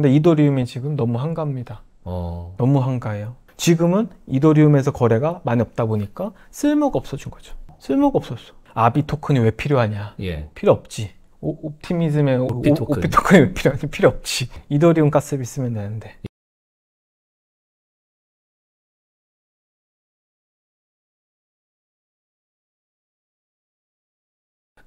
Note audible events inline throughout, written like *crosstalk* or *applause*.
근데 이더리움이 지금 너무 한가합니다. 어. 너무 한가해요. 지금은 이더리움에서 거래가 많이 없다 보니까 쓸모가 없어진 거죠. 쓸모가 없었어. 아비 토큰이 왜 필요하냐? 예. 필요 없지. 옵티미즘의 오피 토큰. 오피 토큰이 왜 필요하냐? 필요 없지. 이더리움 가스비 쓰면 되는데.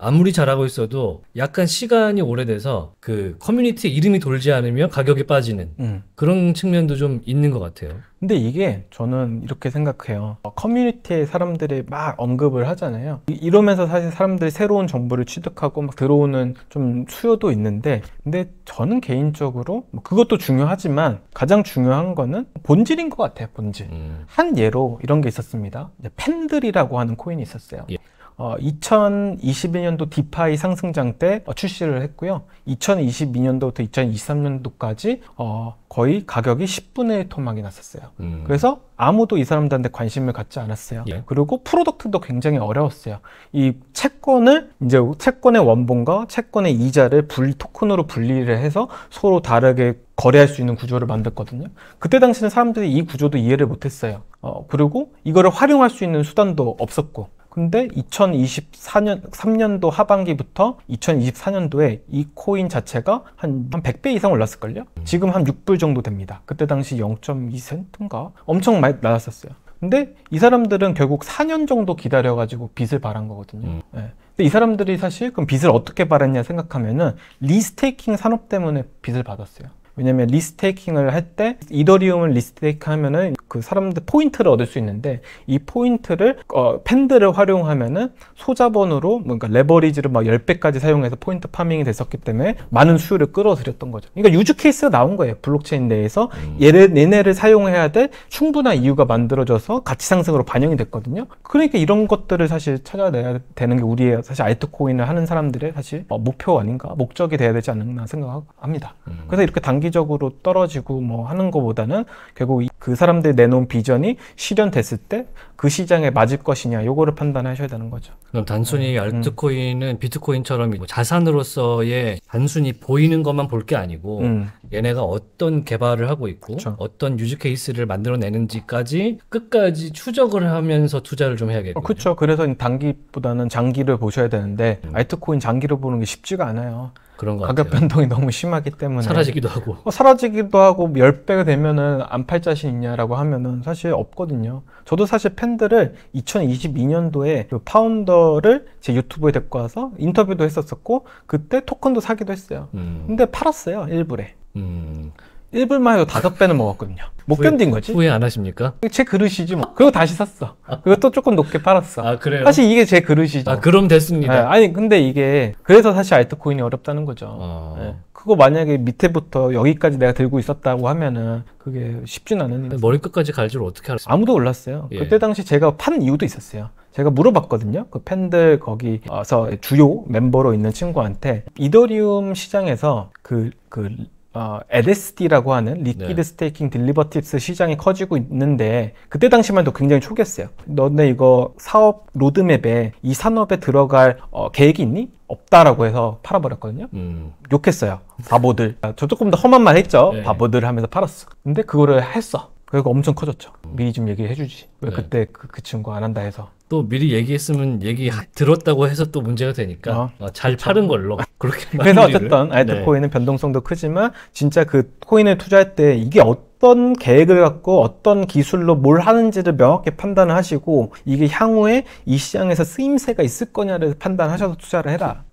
아무리 잘하고 있어도 약간 시간이 오래돼서 그커뮤니티 이름이 돌지 않으면 가격이 빠지는 음. 그런 측면도 좀 있는 것 같아요. 근데 이게 저는 이렇게 생각해요. 커뮤니티에 사람들이 막 언급을 하잖아요. 이러면서 사실 사람들이 새로운 정보를 취득하고 막 들어오는 좀 수요도 있는데, 근데 저는 개인적으로 뭐 그것도 중요하지만 가장 중요한 거는 본질인 것 같아요. 본질. 음. 한 예로 이런 게 있었습니다. 팬들이라고 하는 코인이 있었어요. 예. 어, 2021년도 디파이 상승장 때 어, 출시를 했고요. 2022년도부터 2023년도까지 어, 거의 가격이 10분의 1 토막이 났었어요. 음. 그래서 아무도 이 사람들한테 관심을 갖지 않았어요. 예. 그리고 프로덕트도 굉장히 어려웠어요. 이 채권을 이제 채권의 원본과 채권의 이자를 분 토큰으로 분리를 해서 서로 다르게 거래할 수 있는 구조를 만들거든요. 그때 당시는 사람들이 이 구조도 이해를 못했어요. 어, 그리고 이거를 활용할 수 있는 수단도 없었고 근데 2024년 3년도 하반기부터 2024년도에 이 코인 자체가 한, 한 100배 이상 올랐을걸요? 지금 한 6불 정도 됩니다. 그때 당시 0.2센트인가? 엄청 많이 낮았었어요. 근데 이 사람들은 결국 4년 정도 기다려가지고 빚을 바란 거거든요. 음. 네. 근데 이 사람들이 사실 그럼 빚을 어떻게 바랐냐 생각하면은 리스테이킹 산업 때문에 빚을 받았어요. 왜냐면 리스테이킹을 할 때 이더리움을 리스테이크 하면은 그 사람들 포인트를 얻을 수 있는데 이 포인트를 어, 팬들을 활용하면은 소자본으로 뭔가 레버리지를 막 10배까지 사용해서 포인트 파밍이 됐었기 때문에 많은 수요를 끌어들였던 거죠. 그러니까 유즈 케이스가 나온 거예요. 블록체인 내에서 음. 얘네, 얘네를 사용해야 될 충분한 이유가 만들어져서 가치 상승으로 반영이 됐거든요. 그러니까 이런 것들을 사실 찾아내야 되는 게 우리의 사실 알트코인을 하는 사람들의 사실 어, 목표 아닌가 목적이 돼야 되지 않나 생각합니다. 음. 그래서 이렇게 단기 단기적으로 떨어지고 뭐 하는 것보다는 결국 그 사람들이 내놓은 비전이 실현됐을 때 그 시장에 맞을 것이냐 요거를 판단하셔야 되는 거죠. 그럼 단순히 네. 음. 알트코인은 음. 비트코인처럼 뭐 자산으로서의 단순히 보이는 것만 볼 게 아니고 음. 얘네가 어떤 개발을 하고 있고 그쵸. 어떤 유즈 케이스를 만들어내는지까지 끝까지 추적을 하면서 투자를 좀 해야겠죠. 어, 그렇죠. 그래서 단기보다는 장기를 보셔야 되는데 음. 알트코인 장기를 보는 게 쉽지가 않아요. 그런 것 가격 같아요. 변동이 너무 심하기 때문에 사라지기도 하고 어, 사라지기도 하고 1배가 뭐 되면은 안 팔 자신 있냐라고 하면은 사실 없거든요. 저도 사실 팬들을 2022년도에 그 파운더를 제 유튜브에 데리고 와서 인터뷰도 했었었고 그때 토큰도 사기도 했어요. 음. 근데 팔았어요 일부래 음. 1불 마요 다섯 배는 먹었거든요. 못 후회, 견딘 거지. 후회 안 하십니까? 제 그릇이지 뭐. 그거 다시 샀어. 그것도 조금 높게 팔았어. 아, 그래요? 사실 이게 제 그릇이죠. 아, 그럼 됐습니다. 네, 아니, 근데 이게, 그래서 사실 알트코인이 어렵다는 거죠. 어... 네. 그거 만약에 밑에부터 여기까지 내가 들고 있었다고 하면은 그게 쉽진 않은 일. 머리 끝까지 갈 줄 어떻게 알았어요? 아무도 몰랐어요. 예. 그때 당시 제가 판 이유도 있었어요. 제가 물어봤거든요. 그 팬들 거기서 주요 멤버로 있는 친구한테 이더리움 시장에서 그, 그 어, LSD라고 하는 리퀴드 네. 스테이킹 딜리버 팁스 시장이 커지고 있는데 그때 당시만 해도 굉장히 초기였어요. 너네 이거 사업 로드맵에 이 산업에 들어갈 어, 계획이 있니? 없다라고 해서 팔아버렸거든요. 음. 욕했어요. 바보들. 저 조금 더 험한 말 했죠. 네. 바보들 하면서 팔았어. 근데 그거를 했어. 그리고 엄청 커졌죠. 미리 좀 얘기해 주지. 왜 네. 그때 그, 그 친구 안 한다 해서. 또 미리 얘기했으면 얘기 들었다고 해서 또 문제가 되니까 어, 어 잘그렇 파는 걸로 *laughs* 그렇게 그래서 어쨌든 알트코인은 네. 변동성도 크지만 진짜 그 코인을 투자할 때 이게 어떤 계획을 갖고 어떤 기술로 뭘 하는지를 명확히 판단을 하시고 이게 향후에 이 시장에서 쓰임새가 있을 거냐를 판단하셔서 투자를 해라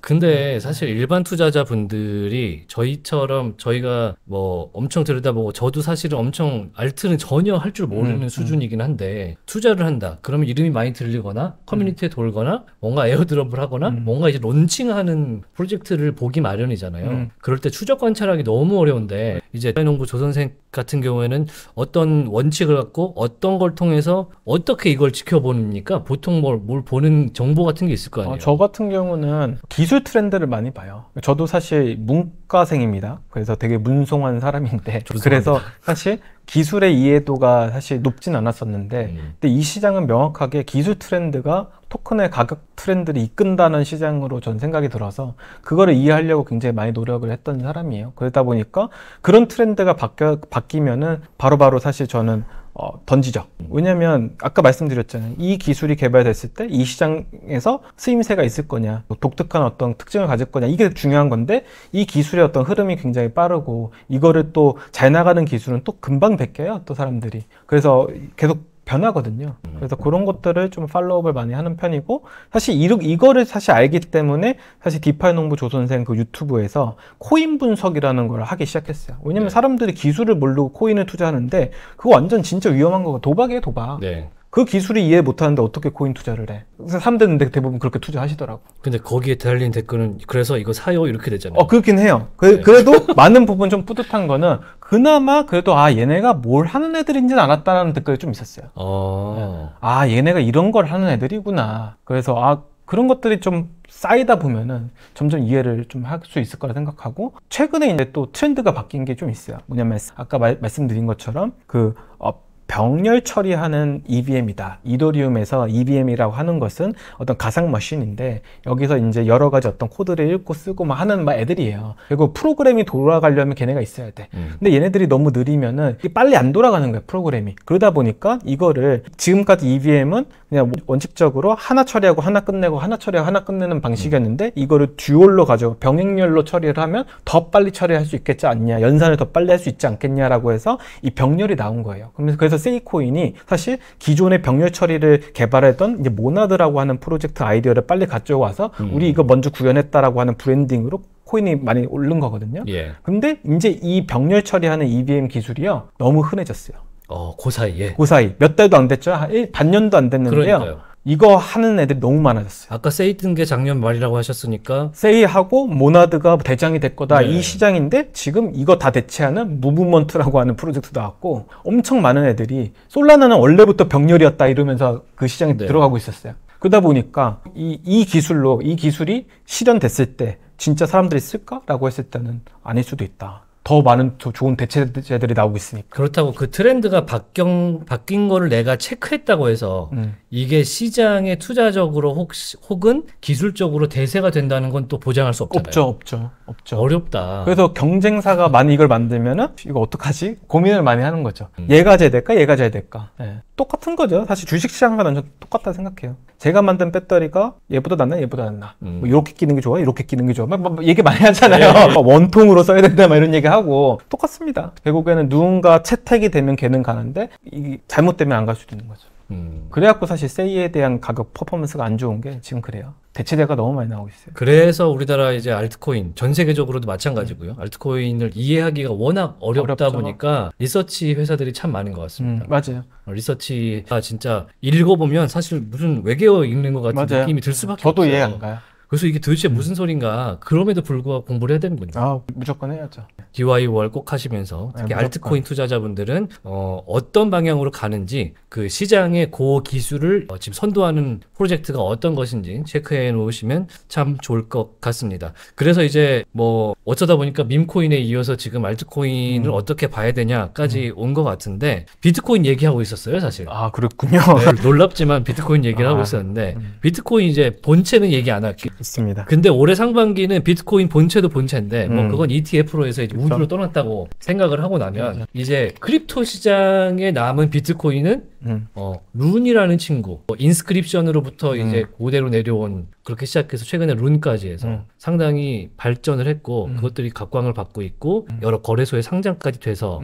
근데 사실 일반 투자자분들이 저희처럼 저희가 뭐 엄청 들여다보고 저도 사실은 엄청 알트는 전혀 할 줄 모르는 음, 음, 수준이긴 한데 투자를 한다. 그러면 이름이 많이 들리거나 커뮤니티에 음. 돌거나 뭔가 에어드롭을 하거나 음. 뭔가 이제 론칭하는 프로젝트를 보기 마련이잖아요. 그럴 때 추적 관찰하기 너무 어려운데 이제 농구 조 선생 같은 경우에는 어떤 원칙을 갖고 어떤 걸 통해서 어떻게 이걸 지켜보니까 보통 뭘, 뭘 보는 정보 같은 게 있을 거 아니에요? 어, 저 같은 경우는 기술 트렌드를 많이 봐요. 저도 사실 문과생입니다. 그래서 되게 문송한 사람인데 *laughs* 죄송합니다. 그래서 사실 기술의 이해도가 사실 높진 않았었는데 음. 근데 이 시장은 명확하게 기술 트렌드가 토큰의 가격 트렌드를 이끈다는 시장으로 전 생각이 들어서 그거를 이해하려고 굉장히 많이 노력을 했던 사람이에요. 그러다 보니까 그런 트렌드가 바뀌어, 바뀌면은 바로바로 사실 저는 어, 던지죠. 왜냐면 아까 말씀드렸잖아요. 이 기술이 개발됐을 때 이 시장에서 쓰임새가 있을 거냐, 뭐 독특한 어떤 특징을 가질 거냐 이게 중요한 건데 이 기술의 어떤 흐름이 굉장히 빠르고 이거를 또 잘 나가는 기술은 또 금방 베껴요. 또 사람들이 그래서 계속 변하거든요. 음. 그래서 그런 것들을 좀 팔로우업을 많이 하는 편이고 사실 이거를 사실 알기 때문에 사실 디파이 농부 조선생 그 유튜브에서 코인 분석이라는 걸 하기 시작했어요. 왜냐면 네. 사람들이 기술을 모르고 코인을 투자하는데 그거 완전 진짜 위험한 거가 도박이에요 도박. 네. 그 기술이 이해 못하는데 어떻게 코인 투자를 해? 3대는데 대부분 그렇게 투자하시더라고. 근데 거기에 달린 댓글은 그래서 이거 사요 이렇게 되잖아요. 어 그렇긴 해요. 그, 네. 그래도 많은 부분 좀 뿌듯한 거는 그나마 그래도 아 얘네가 뭘 하는 애들인지는 알았다는 라 댓글이 좀 있었어요. 어... 네. 아 얘네가 이런 걸 하는 애들이구나. 그래서 아 그런 것들이 좀 쌓이다 보면은 점점 이해를 좀 할 수 있을 거라 생각하고 최근에 이제 또 트렌드가 바뀐 게 좀 있어요. 뭐냐면 아까 말, 씀드린 것처럼 그 어, 병렬 처리하는 EBM이다. 이더리움에서 EBM이라고 하는 것은 어떤 가상 머신인데 여기서 이제 여러 가지 어떤 코드를 읽고 쓰고 막 하는 막 애들이에요. 그리고 프로그램이 돌아가려면 걔네가 있어야 돼. 음. 근데 얘네들이 너무 느리면은 빨리 안 돌아가는 거야 프로그램이. 그러다 보니까 이거를 지금까지 EBM은 그냥 원칙적으로 하나 처리하고 하나 끝내고 하나 처리하고 하나 끝내는 방식이었는데 음. 이거를 듀얼로 가지고 병행렬로 처리를 하면 더 빨리 처리할 수 있겠지 않냐 연산을 더 빨리 할 수 있지 않겠냐라고 해서 이 병렬이 나온 거예요. 그래서 세이코인이 사실 기존의 병렬 처리를 개발했던 이제 모나드라고 하는 프로젝트 아이디어를 빨리 가져와서 음. 우리 이거 먼저 구현했다라고 하는 브랜딩으로 코인이 많이 오른 거거든요. 예. 근데 이제 이 병렬 처리하는 EVM 기술이요 너무 흔해졌어요. 어, 그 사이에. 그 사이 몇 달도 안 됐죠. 한 일, 반년도 안 됐는데요. 그러니까요. 이거 하는 애들이 너무 많아졌어요. 아까 세이 뜬게 작년 말이라고 하셨으니까 세이하고 모나드가 대장이 될 거다 네. 이 시장인데 지금 이거 다 대체하는 무브먼트라고 하는 프로젝트도 왔고 엄청 많은 애들이 솔라나는 원래부터 병렬이었다 이러면서 그 시장에 네. 들어가고 있었어요. 그러다 보니까 이, 이 기술로 이 기술이 실현됐을 때 진짜 사람들이 쓸까라고 했을 때는 아닐 수도 있다. 더 많은 좋은 대체제들이 나오고 있으니까. 그렇다고 그 트렌드가 바뀐, 바뀐 거를 내가 체크했다고 해서 음. 이게 시장에 투자적으로 혹 혹은 기술적으로 대세가 된다는 건 또 보장할 수 없잖아요. 없죠, 없죠, 없죠. 어렵다. 그래서 경쟁사가 많이 이걸 만들면은 이거 어떡하지? 고민을 많이 하는 거죠. 음. 얘가 잘 될까? 얘가 잘 될까? 네. 똑같은 거죠. 사실 주식시장과는 똑같다 생각해요. 제가 만든 배터리가 얘보다 낫나 얘보다 낫나 음. 뭐 이렇게 끼는 게 좋아 이렇게 끼는 게 좋아 막, 막, 얘기 많이 하잖아요 예, *laughs* 원통으로 써야 된다 막 이런 얘기 하고 하고 똑같습니다. 결국에는 누군가 채택이 되면 걔는 가는데 이 잘못되면 안 갈 수도 있는 거죠. 음. 그래갖고 사실 세이에 대한 가격 퍼포먼스가 안 좋은 게 지금 그래요. 대체대가 너무 많이 나오고 있어요. 그래서 우리나라 이제 알트코인 전 세계적으로도 마찬가지고요. 음. 알트코인을 이해하기가 워낙 어렵다 어렵죠. 보니까 리서치 회사들이 참 많은 것 같습니다. 음, 맞아요. 어, 리서치가 진짜 읽어보면 사실 무슨 외계어 읽는 것 같은 맞아요. 느낌이 들 수밖에 저도 없어요. 저도 이해 안 가요. 그래서 이게 도대체 음. 무슨 소린가 그럼에도 불구하고 공부를 해야 되는군요. 아 무조건 해야죠. d y o 꼭 하시면서 네, 특히 네, 알트코인 투자자분들은 어, 어떤 방향으로 가는지 그 시장의 고 기술을 어, 지금 선도하는 프로젝트가 어떤 것인지 체크해 놓으시면 참 좋을 것 같습니다. 그래서 이제 뭐 어쩌다 보니까 밈코인에 이어서 지금 알트코인을 음. 어떻게 봐야 되냐까지 음. 온것 같은데 비트코인 얘기하고 있었어요 사실. 아 그렇군요. 네, 놀랍지만 비트코인 얘기를 아, 하고 있었는데 음. 비트코인 이제 본체는 얘기 안 할게요. 있습니다. 근데 올해 상반기는 비트코인 본체도 본체인데 뭐 음. 뭐 그건 ETF로 해서 이제 우주로 그렇죠. 떠났다고 생각을 하고 나면 그 이제 크립토 시장에 남은 비트코인은 음. 어, 룬이라는 친구 뭐 인스크립션으로부터 음. 이제 고대로 내려온 그렇게 시작해서 최근에 룬까지 해서 음. 상당히 발전을 했고 음. 그것들이 각광을 받고 있고 여러 거래소에 상장까지 돼서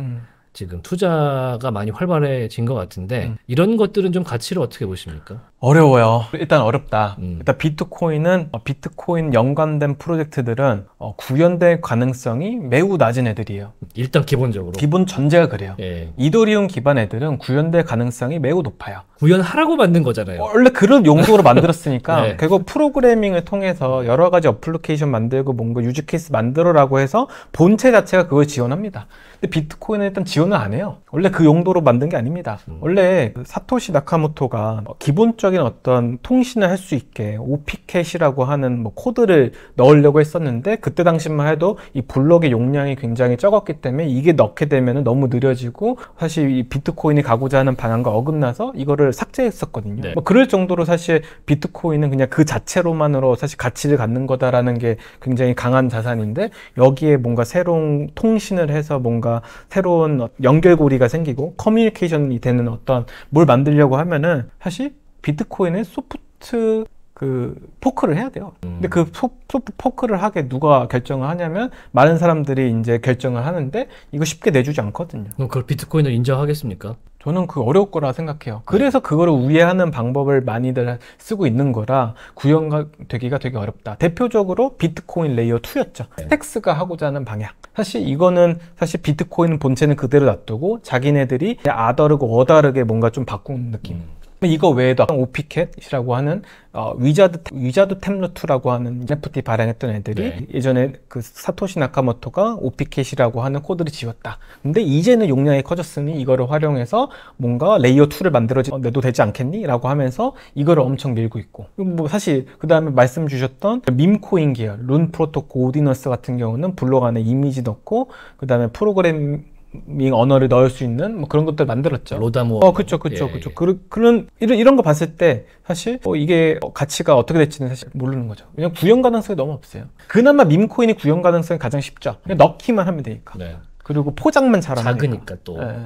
지금 투자가 많이 활발해진 것 같은데 이런 것들은 좀 가치를 어떻게 보십니까? 어려워요. 일단 어렵다. 음. 일단 비트코인은 어, 비트코인 연관된 프로젝트들은 어, 구현될 가능성이 매우 낮은 애들이에요. 일단 기본적으로 기본 전제가 그래요. 예. 이더리움 기반 애들은 구현될 가능성이 매우 높아요. 구현하라고 만든 거잖아요. 원래 그런 용도로 *laughs* 만들었으니까 네. 결국 프로그래밍을 통해서 여러 가지 어플리케이션 만들고 뭔가 유즈 케이스 만들어라고 해서 본체 자체가 그걸 지원합니다. 근데 비트코인은 일단 지원을 안 해요. 원래 그 용도로 만든 게 아닙니다. 음. 원래 그 사토시 나카모토가 기본적인 실질적인 어떤 통신을 할 수 있게 오피캣이라고 하는 뭐 코드를 넣으려고 했었는데 그때 당시만 해도 이 블록의 용량이 굉장히 적었기 때문에 이게 넣게 되면 너무 느려지고 사실 이 비트코인이 가고자 하는 방향과 어긋나서 이거를 삭제했었거든요. 네. 뭐 그럴 정도로 사실 비트코인은 그냥 그 자체로만으로 사실 가치를 갖는 거다라는 게 굉장히 강한 자산인데 여기에 뭔가 새로운 통신을 해서 뭔가 새로운 연결고리가 생기고 커뮤니케이션이 되는 어떤 뭘 만들려고 하면은 사실 비트코인의 소프트 그 포크를 해야 돼요. 음. 근데 그 소, 프트 포크를 하게 누가 결정을 하냐면 많은 사람들이 이제 결정을 하는데 이거 쉽게 내주지 않거든요. 그럼 그걸 비트코인을 인정하겠습니까? 저는 그 어려울 거라 생각해요. 네. 그래서 그거를 우회하는 방법을 많이들 쓰고 있는 거라 구현되기가 되게 어렵다. 대표적으로 비트코인 레이어 2였죠. 스택스가 하고자 하는 방향. 사실 이거는 사실 비트코인 본체는 그대로 놔두고 자기네들이 아다르고 어다르게 뭔가 좀 바꾼 느낌. 음. 그러니까 이거 외에도 오피켓이라고 하는 어, 위자드 위자드 템루트라고 하는 NFT 발행했던 애들이 네. 예전에 그 사토시 나카모토가 오피켓이라고 하는 코드를 지웠다. 근데 이제는 용량이 커졌으니 이거를 활용해서 뭔가 레이어 2를 만들어 어, 내도 되지 않겠니?라고 하면서 이거를 엄청 밀고 있고 뭐 사실 그 다음에 말씀 주셨던 밈코인 계열 룬프로토코 오디너스 같은 경우는 블록 안에 이미지 넣고 그 다음에 프로그램 밍 언어를 넣을 수 있는 뭐 그런 것들 만들었죠. 로다모. 어, 그쵸그쵸 예, 그쵸 예. 그, 그런 이런 이런 거 봤을 때 사실 뭐 이게 가치가 어떻게 될지는 사실 모르는 거죠. 그냥 구현 가능성이 너무 없어요. 그나마 밈코인이 구현 가능성이 가장 쉽죠. 그냥 넣기만 하면 되니까. 네. 그리고 포장만 잘하니까. 작으니까 또. 예, 예, 예,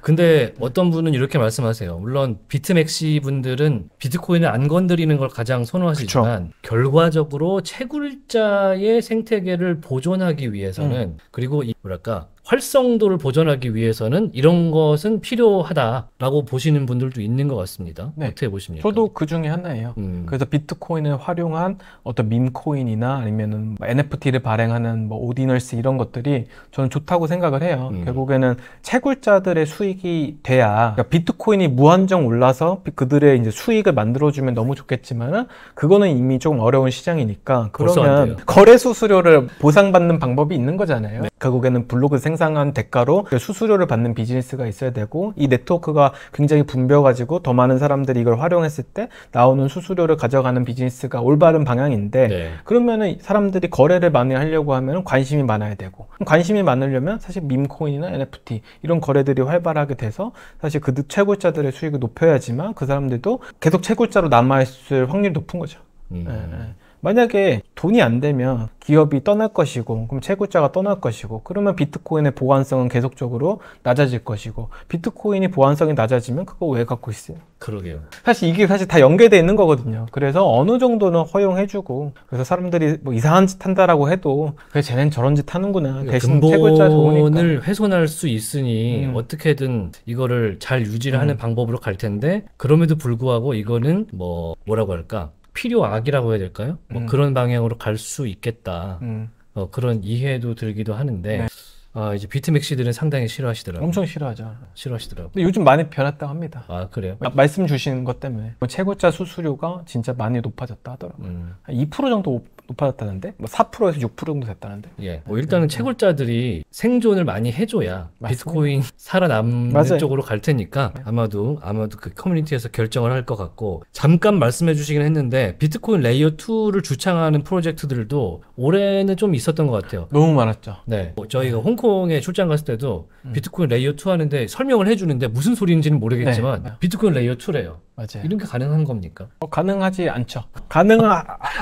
근데 어떤 분은 이렇게 말씀하세요. 물론 비트맥시 분들은 비트코인을 안 건드리는 걸 가장 선호하시지만 그쵸. 결과적으로 채굴자의 생태계를 보존하기 위해서는 음. 그리고 이 뭐랄까 활성도를 보전하기 위해서는 이런 것은 필요하다라고 보시는 분들도 있는 것 같습니다. 네. 어떻게 보십니까? 저도 그 중에 하나예요. 음. 그래서 비트코인을 활용한 어떤 밈코인이나 아니면 NFT를 뭐 발행하는 뭐 오디널스 이런 것들이 저는 좋다고 생각을 해요. 음. 결국에는 채굴자들의 수익이 돼야 그러니까 비트코인이 무한정 올라서 그들의 이제 수익을 만들어주면 너무 좋겠지만 그거는 이미 조 어려운 시장이니까 그러면 거래 수수료를 보상받는 방법이 있는 거잖아요. 네. 결국에는 블록을 생 생산한 대가로 수수료를 받는 비즈니스가 있어야 되고 이 네트워크가 굉장히 붐벼가지고 더 많은 사람들이 이걸 활용했을 때 나오는 수수료를 가져가는 비즈니스가 올바른 방향인데 네. 그러면은 사람들이 거래를 많이 하려고 하면 관심이 많아야 되고 관심이 많으려면 사실 밈코인이나 NFT 이런 거래들이 활발하게 돼서 사실 그최고자들의 수익을 높여야지만 그 사람들도 계속 최고자로 남아있을 확률이 높은 거죠. 음. 네. 네. 만약에 돈이 안 되면 기업이 떠날 것이고 그럼 채굴자가 떠날 것이고 그러면 비트코인의 보안성은 계속적으로 낮아질 것이고 비트코인이 보안성이 낮아지면 그거 왜 갖고 있어요? 그러게요. 사실 이게 사실 다 연계돼 있는 거거든요. 그래서 어느 정도는 허용해주고 그래서 사람들이 뭐 이상한 짓 한다라고 해도 그래 쟤는 저런 짓 하는구나 그러니까 대신 채굴자 돈을 훼손할 수 있으니 음. 어떻게든 이거를 잘 유지를 음. 하는 음. 방법으로 갈 텐데 그럼에도 불구하고 이거는 뭐 뭐라고 할까 필요악이라고 해야 될까요? 뭐 음. 그런 방향으로 갈 수 있겠다. 음. 어, 그런 이해도 들기도 하는데 네. 아, 이제 비트맥시들은 상당히 싫어하시더라고요. 엄청 싫어하죠. 싫어하시더라고요. 근데 요즘 많이 변했다고 합니다. 아, 그래요? 아, 말씀 주시는 것 때문에. 뭐 최고자 수수료가 진짜 많이 높아졌다 하더라고요. 음. 한2% 정도 높아졌다는데 뭐 4%에서 6% 정도 됐다는데 예. 뭐 일단은 네. 채굴자들이 생존을 많이 해줘야 맞습니다. 비트코인 살아남는 맞아요. 쪽으로 갈 테니까 네. 아마도 아마도 그 커뮤니티에서 결정을 할 것 같고 잠깐 말씀해 주시긴 했는데 비트코인 레이어 2를 주창하는 프로젝트들도 올해는 좀 있었던 것 같아요. 너무 많았죠. 네. 뭐 저희가 네. 홍콩에 출장 갔을 때도 음. 비트코인 레이어 2 하는데 설명을 해주는데 무슨 소리인지는 모르겠지만 네. 네. 비트코인 레이어 2래요. 맞아요. 이런 게 가능한 겁니까? 어, 가능하지 않죠. 가능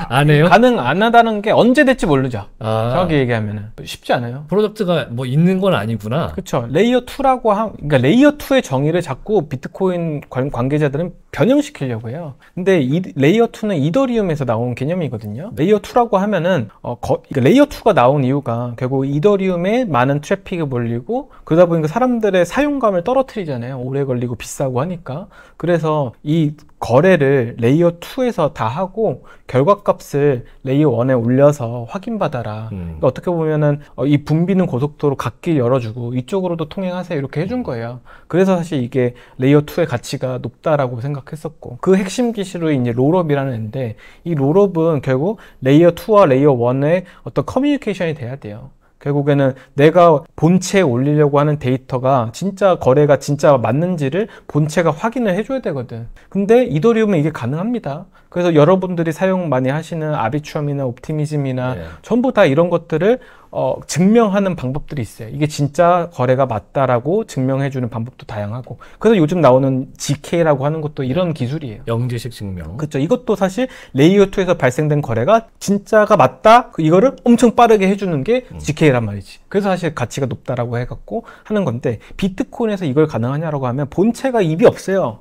안 해요? 가능 안 만나다는 게 언제 될지 모르죠. 아. 정확히 얘기하면 쉽지 않아요. 프로덕트가 뭐 있는 건 아니구나. 그렇죠. 레이어 2라고 한 그러니까 레이어 2의 정의를 자꾸 비트코인 관, 계자들은 변형시키려고 해요. 근데 이, 레이어 2는 이더리움에서 나온 개념이거든요. 레이어 2라고 하면은 어, 거, 그러니까 레이어 2가 나온 이유가 결국 이더리움에 많은 트래픽을 몰리고 그러다 보니까 사람들의 사용감을 떨어뜨리잖아요. 오래 걸리고 비싸고 하니까. 그래서 이 거래를 레이어 2에서 다 하고 결과값을 레이어 1에 올려서 확인받아라. 음. 그러니까 어떻게 보면은 어, 이분비는 고속도로 갓길 열어주고 이쪽으로도 통행하세요 이렇게 해준 거예요. 그래서 사실 이게 레이어 2의 가치가 높다라고 생각했었고 그 핵심 기술이 이제 롤업이라는 앤데 이 롤업은 결국 레이어 2와 레이어 1의 어떤 커뮤니케이션이 돼야 돼요. 결국에는 내가 본체에 올리려고 하는 데이터가 진짜 거래가 진짜 맞는지를 본체가 확인을 해줘야 되거든 근데 이더리움은 이게 가능합니다 그래서 여러분들이 사용 많이 하시는 아비추엄이나 옵티미즘이나 네. 전부 다 이런 것들을 어, 증명하는 방법들이 있어요. 이게 진짜 거래가 맞다라고 증명해주는 방법도 다양하고. 그래서 요즘 나오는 GK라고 하는 것도 이런 네. 기술이에요. 영지식 증명. 그렇죠. 이것도 사실 레이어2에서 발생된 거래가 진짜가 맞다? 그 이거를 엄청 빠르게 해주는 게 음. GK란 말이지. 그래서 사실 가치가 높다라고 해갖고 하는 건데, 비트코인에서 이걸 가능하냐라고 하면 본체가 입이 없어요.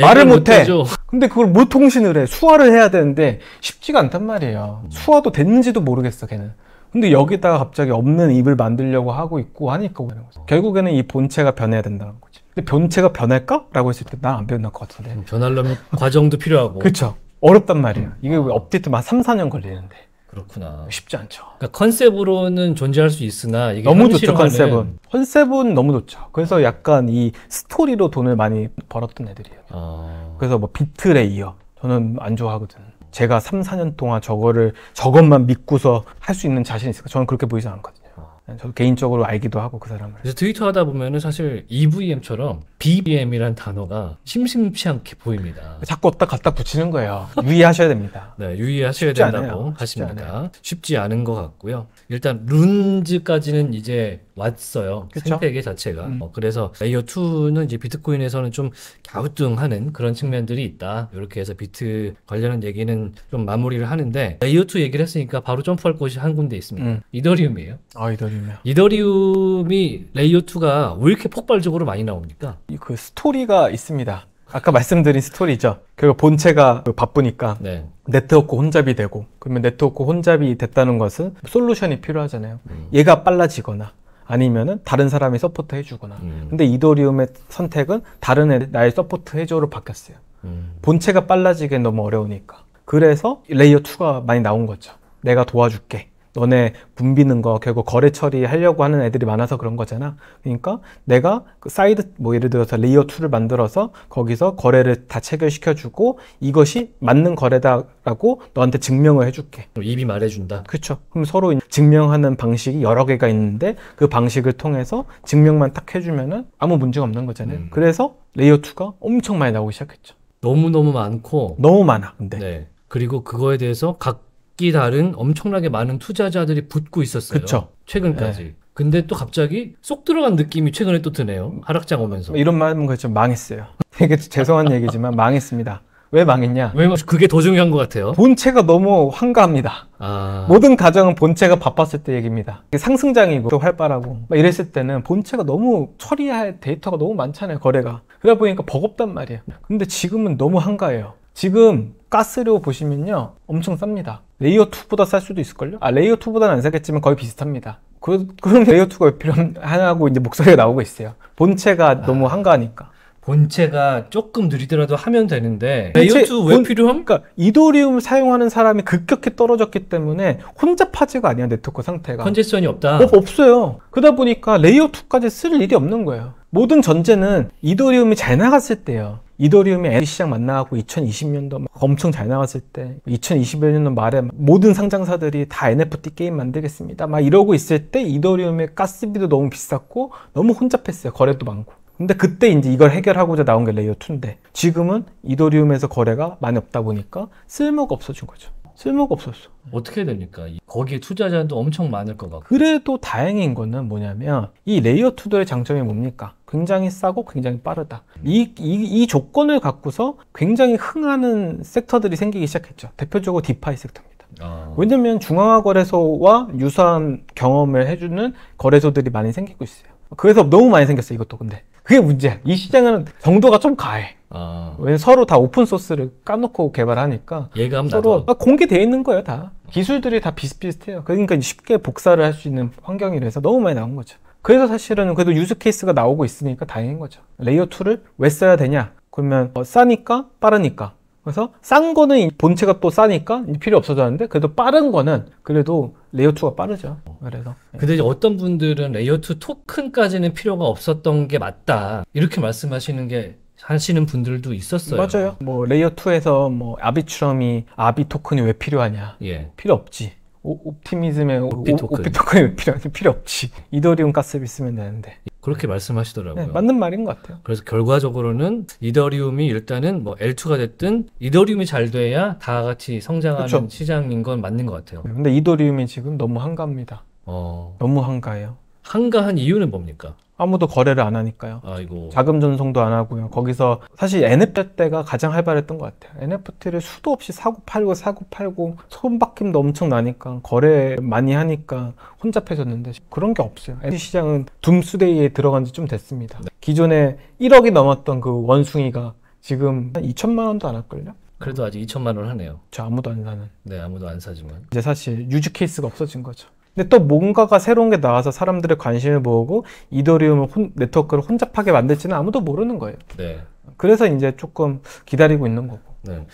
말을 못해. 근데 그걸 못 통신을 해. 수화를 해야 되는데 쉽지가 않단 말이에요. 음. 수화도 됐는지도 모르겠어, 걔는. 근데 여기다가 갑자기 없는 입을 만들려고 하고 있고 하니까 오는 거죠. 결국에는 이 본체가 변해야 된다는 거지. 근데 본체가 변할까? 라고 했을 때 난 안 변할 것 같은데. 음, 변하려면 과정도 필요하고. 그렇죠. 어렵단 말이야. 음. 이게 업데이트막 3, 4년 걸리는데. 그렇구나. 쉽지 않죠. 그러니까 컨셉으로는 존재할 수 있으나 이게 너무 좋죠 컨셉은. 컨셉은 너무 좋죠. 그래서 약간 이 스토리로 돈을 많이 벌었던 애들이에요. 아... 그래서 뭐 비트 레이어 저는 안 좋아하거든. 제가 3, 4년 동안 저거를 저것만 믿고서 할 수 있는 자신이 있을까? 저는 그렇게 보이지 않거든요. 저도 개인적으로 알기도 하고 그 사람을. 그래서 트위터 하다 보면은 사실 EVM처럼 BBM이란 단어가 심심치 않게 보입니다. 자꾸 왔다 갔다 붙이는 거예요. 유의하셔야 됩니다. 네, 유의하셔야 된다고 않아요. 하십니다. 쉽지, 않아요. 쉽지 않은 것 같고요. 일단 룬즈까지는 이제 왔어요. 생태계 자체가. 음. 어, 그래서 레이어 2는 이제 비트코인에서는 좀 갸우뚱하는 그런 측면들이 있다. 이렇게 해서 비트 관련한 얘기는 좀 마무리를 하는데 레이어 2 얘기를 했으니까 바로 점프할 곳이 한 군데 있습니다. 음. 이더리움이에요. 아, 이더리움. 이더리움이요. 음. 이더리움이 레이어2가 왜 이렇게 폭발적으로 많이 나옵니까? 그 스토리가 있습니다. 아까 말씀드린 스토리죠. 결국 본체가 그 바쁘니까 네. 네트워크 혼잡이 되고 그러면 네트워크 혼잡이 됐다는 것은 솔루션이 필요하잖아요. 음. 얘가 빨라지거나 아니면은 다른 사람이 서포트 해주거나. 음. 근데 이더리움의 선택은 다른 애, 나의 서포트 해줘로 바뀌었어요. 음. 본체가 빨라지기엔 너무 어려우니까. 그래서 레이어 2가 많이 나온 거죠. 내가 도와줄게. 너네 붐비는 거 결국 거래 처리하려고 하는 애들이 많아서 그런 거잖아. 그러니까 내가 그 사이드 뭐 예를 들어서 레이어 2를 만들어서 거기서 거래를 다 체결시켜주고 이것이 맞는 거래다라고 너한테 증명을 해줄게. 입이 말해준다. 그렇죠. 그럼 서로 증명하는 방식이 여러 개가 있는데 그 방식을 통해서 증명만 딱 해주면은 아무 문제가 없는 거잖아요. 음. 그래서 레이어 2가 엄청 많이 나오기 시작했죠. 너무 너무 많고 너무 많아. 근데 네. 그리고 그거에 대해서 각 각기 다른 엄청나게 많은 투자자들이 붙고 있었어요. 그쵸. 최근까지. 네. 근데 또 갑자기 쏙 들어간 느낌이 최근에 또 드네요. 음, 하락장 오면서. 이런 말은 거죠. 망했어요. *laughs* 되게 죄송한 얘기지만 망했습니다. 왜 망했냐? 왜 그게 더 중요한 것 같아요. 본체가 너무 황가합니다. 아... 모든 가정은 본체가 바빴을 때 얘기입니다. 상승장이고 또 활발하고 막 이랬을 때는 본체가 너무 처리할 데이터가 너무 많잖아요 거래가. 그러다 보니까 버겁단 말이에요. 근데 지금은 너무 한가해요. 지금 가스로 보시면요 엄청 쌉니다 레이어 2보다 쌀 수도 있을걸요? 아 레이어 2보다는 안 싸겠지만 거의 비슷합니다 그, 그런 레이어 2가 필요하냐고 이제 목소리가 나오고 있어요 본체가 아, 너무 한가하니까 본체가 조금 느리더라도 하면 되는데 레이어 2왜 필요함? 그러니까 이더리움 사용하는 사람이 급격히 떨어졌기 때문에 혼자 파지가 아니야 네트워크 상태가 컨제션이 없다? 어, 없어요 그러다 보니까 레이어 2까지 쓸 일이 없는 거예요 모든 전제는 이더리움이 잘 나갔을 때예요 이더리움의 에너지 시장 만나고 2020년도 엄청 잘나왔을때2 0 2 1년 말에 모든 상장사들이 다 NFT 게임 만들겠습니다 막 이러고 있을 때 이더리움의 가스비도 너무 비쌌고 너무 혼잡했어요 거래도 많고 근데 그때 이제 이걸 해결하고자 나온 게 레이어 2인데 지금은 이더리움에서 거래가 많이 없다 보니까 쓸모가 없어진 거죠 쓸모가 없었어. 어떻게 해야 됩니까? 거기에 투자자도 엄청 많을 것 같고. 그래도 다행인 거는 뭐냐면 이 레이어 2더의 장점이 뭡니까? 굉장히 싸고 굉장히 빠르다. 이, 이, 이 조건을 갖고서 굉장히 흥하는 섹터들이 생기기 시작했죠. 대표적으로 디파이 섹터입니다. 아. 왜냐면 중앙화거래소와 유사한 경험을 해주는 거래소들이 많이 생기고 있어요. 그래서 너무 많이 생겼어요, 이것도 근데. 그게 문제야. 이 시장은 정도가 좀 가해. 아. 왜 서로 다 오픈 소스를 까놓고 개발하니까 예감 서로 나도. 아, 공개되어 있는 거예요, 다. 기술들이 다 비슷비슷해요. 그러니까 쉽게 복사를 할 수 있는 환경이라서 너무 많이 나온 거죠. 그래서 사실은 그래도 유즈 케이스가 나오고 있으니까 다행인 거죠 레이어 2를 왜 써야 되냐 그러면 어, 싸니까 빠르니까 그래서 싼 거는 본체가 또 싸니까 필요 없어졌는데 그래도 빠른 거는 그래도 레이어 2가 빠르죠. 그래서 근데 이제 어떤 분들은 레이어 2 토큰까지는 필요가 없었던 게 맞다 이렇게 말씀하시는 게 하시는 분들도 있었어요. 맞아요. 뭐 레이어 2에서 뭐 아비추럼이 아비 토큰이 왜 필요하냐? 예. 필요 없지. 오, 티미즘의오피토크는 필요, 필요 없지. 이더리움 가스비 쓰면 되는데. 그렇게 말씀하시더라고요. 네, 맞는 말인 것 같아요. 그래서 결과적으로는 이더리움이 일단은 뭐 L2가 됐든 이더리움이 잘 돼야 다 같이 성장하는 그렇 시장인 건 맞는 것 같아요. 네, 근데 이더리움이 지금 너무 한가합니다. 어... 너무 한가해요. 한가한 이유는 뭡니까? 아무도 거래를 안 하니까요. 아이고. 자금 전송도 안 하고요. 거기서 사실 NFT 때가 가장 활발했던 것 같아요. NFT를 수도 없이 사고 팔고 사고 팔고 손바뀜도 엄청 나니까 거래 많이 하니까 혼잡해졌는데 그런 게 없어요. NFT 시장은 둠스데이에 들어간 지 좀 됐습니다. 네. 기존에 1억이 넘었던 그 원숭이가 지금 한 2천만 원도 안 할걸요? 그래도 아직 2천만 원 하네요. 저 아무도 안 사는. 네, 아무도 안 사지만. 이제 사실 유즈 케이스가 없어진 거죠. 근데 또 뭔가가 새로운 게 나와서 사람들의 관심을 모으고 이더리움 을 혼, 네트워크를 혼잡하게 만들지는 아무도 모르는 거예요. 네. 그래서 이제 조금 기다리고 있는 거고. 네.